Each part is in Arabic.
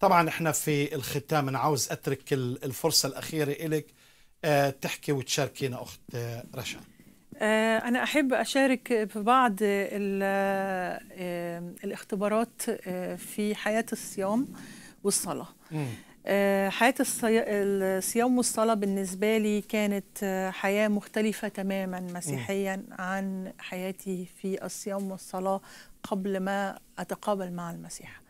طبعا احنا في الختام انا عاوز اترك الفرصه الاخيره لك آه، تحكي وتشاركينا اخت آه، رشا آه، أنا أحب أشارك في بعض الاختبارات في حياة الصيام والصلاة حياة الصيام والصلاة بالنسبة لي كانت حياة مختلفة تماما مسيحيا عن حياتي في الصيام والصلاة قبل ما أتقابل مع المسيح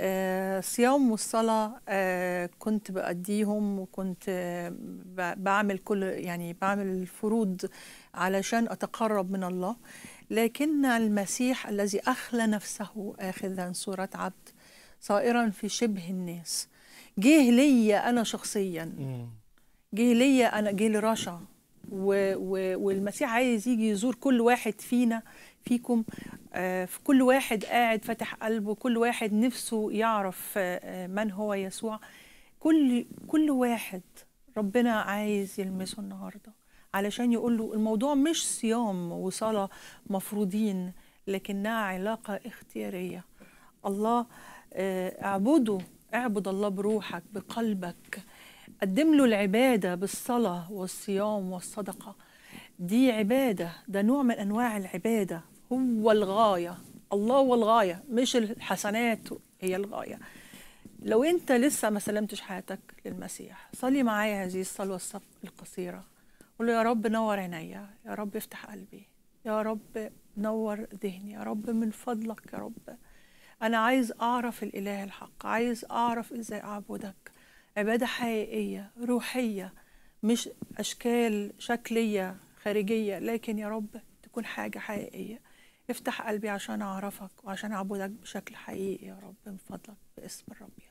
آه، صيام والصلاة آه، كنت بأديهم وكنت آه، بعمل كل يعني بعمل الفروض علشان أتقرب من الله لكن المسيح الذي أخلى نفسه آخذا صورة عبد صائرا في شبه الناس جه ليا أنا شخصيا جه ليا أنا جه لرشا و و والمسيح عايز يجي يزور كل واحد فينا فيكم آه، في كل واحد قاعد فاتح قلبه كل واحد نفسه يعرف آه، من هو يسوع كل كل واحد ربنا عايز يلمسه النهارده علشان يقول له الموضوع مش صيام وصلاه مفروضين لكنها علاقه اختياريه الله آه، اعبده اعبد الله بروحك بقلبك قدم له العبادة بالصلاة والصيام والصدقة دي عبادة ده نوع من أنواع العبادة هو الغاية الله هو الغاية مش الحسنات هي الغاية لو أنت لسه ما سلمتش حياتك للمسيح صلي معايا هذه الصلوة القصيرة قول له يا رب نور عينيا يا رب افتح قلبي يا رب نور ذهني يا رب من فضلك يا رب أنا عايز أعرف الإله الحق عايز أعرف إزاي أعبدك عبادة حقيقية روحية مش أشكال شكلية خارجية لكن يا رب تكون حاجة حقيقية افتح قلبي عشان أعرفك وعشان أعبدك بشكل حقيقي يا رب من فضلك باسم الرب